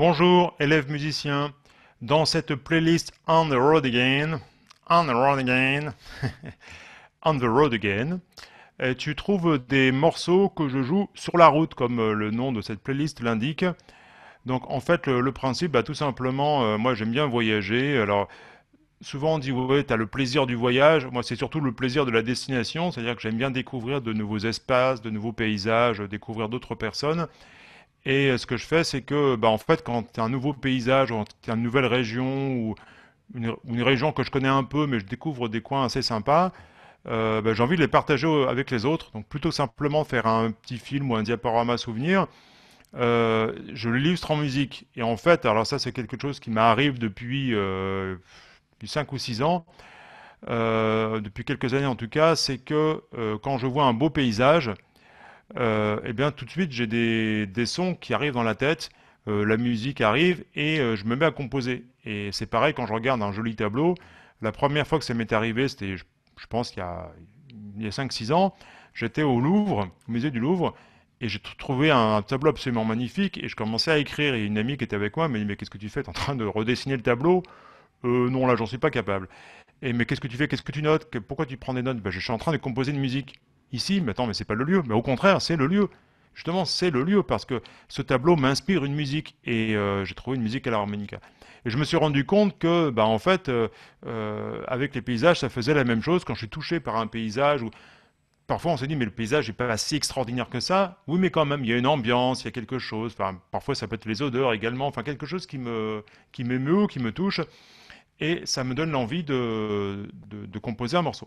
Bonjour élèves musiciens, dans cette playlist On the Road Again, On the Road Again, On the Road Again, euh, tu trouves des morceaux que je joue sur la route, comme euh, le nom de cette playlist l'indique. Donc en fait, le, principe, bah, tout simplement, euh, moi j'aime bien voyager. Alors souvent on dit, ouais, tu as le plaisir du voyage. Moi, c'est surtout le plaisir de la destination, c'est-à-dire que j'aime bien découvrir de nouveaux espaces, de nouveaux paysages, découvrir d'autres personnes. Et euh, ce que je fais, c'est que, bah, en fait, quand un nouveau paysage, ou une nouvelle région, ou une, région que je connais un peu, mais je découvre des coins assez sympas, euh, bah, j'ai envie de les partager avec les autres. Donc, plutôt simplement faire un petit film ou un diaporama souvenir, euh, je l'illustre en musique. Et en fait, alors ça, c'est quelque chose qui m'arrive depuis, euh, depuis 5 ou 6 ans, depuis quelques années en tout cas, c'est que quand je vois un beau paysage, euh, eh bien tout de suite j'ai des, sons qui arrivent dans la tête, euh, la musique arrive et euh, je me mets à composer. Et c'est pareil quand je regarde un joli tableau. La première fois que ça m'est arrivé, c'était je, pense il y a, 5-6 ans, j'étais au Louvre, au musée du Louvre, et j'ai trouvé un, tableau absolument magnifique et je commençais à écrire et une amie qui était avec moi m'a dit mais qu'est-ce que tu fais tu es en train de redessiner le tableau Non là j'en suis pas capable. Et mais qu'est-ce que tu fais Qu'est-ce que tu notes Pourquoi tu prends des notes ben, Je suis en train de composer une musique ici, mais attends, mais c'est pas le lieu. Mais au contraire, c'est le lieu. Justement, c'est le lieu parce que ce tableau m'inspire une musique et euh, j'ai trouvé une musique à l'harmonica. Et je me suis rendu compte que, bah, en fait, euh, euh, avec les paysages, ça faisait la même chose. Quand je suis touché par un paysage, ou parfois on se dit, mais le paysage n'est pas si extraordinaire que ça. Oui, mais quand même, il y a une ambiance, il y a quelque chose. parfois, ça peut être les odeurs également. Enfin, quelque chose qui me qui m'émeut, qui me touche et ça me donne l'envie de, composer un morceau.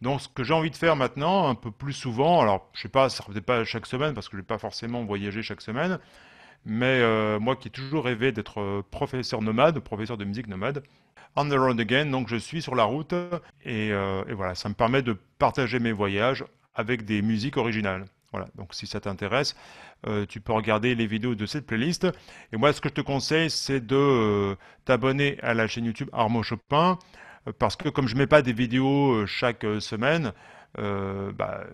Donc ce que j'ai envie de faire maintenant, un peu plus souvent, alors je sais pas, ça ne pas chaque semaine parce que je n'ai pas forcément voyagé chaque semaine, mais euh, moi qui ai toujours rêvé d'être euh, professeur nomade, professeur de musique nomade, on the road again, donc je suis sur la route et euh, voilà, ça me permet de partager mes voyages avec des musiques originales. Voilà, donc si ça t'intéresse, euh, tu peux regarder les vidéos de cette playlist. Et moi, ce que je te conseille, c'est de euh, t'abonner à la chaîne YouTube Armo Chopin, euh, parce que comme je ne mets pas des vidéos chaque semaine, bah,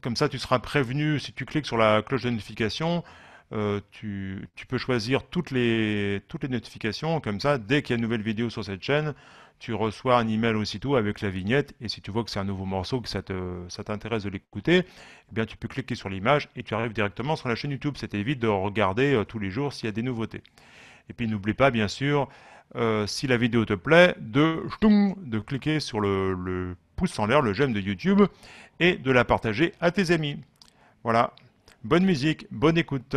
comme ça, tu seras prévenu si tu cliques sur la cloche de notification. Euh, tu, peux choisir toutes les, toutes les notifications. Comme ça, dès qu'il y a une nouvelle vidéo sur cette chaîne, tu reçois un email aussitôt avec la vignette. Et si tu vois que c'est un nouveau morceau, que ça t'intéresse de l'écouter, eh bien tu peux cliquer sur l'image et tu arrives directement sur la chaîne YouTube. Ça t'évite de regarder euh, tous les jours s'il y a des nouveautés. Et puis n'oublie pas, bien sûr, euh, si la vidéo te plaît, de, de cliquer sur le, le pouce en l'air, le j'aime de YouTube, et de la partager à tes amis. Voilà. Bonne musique, bonne écoute.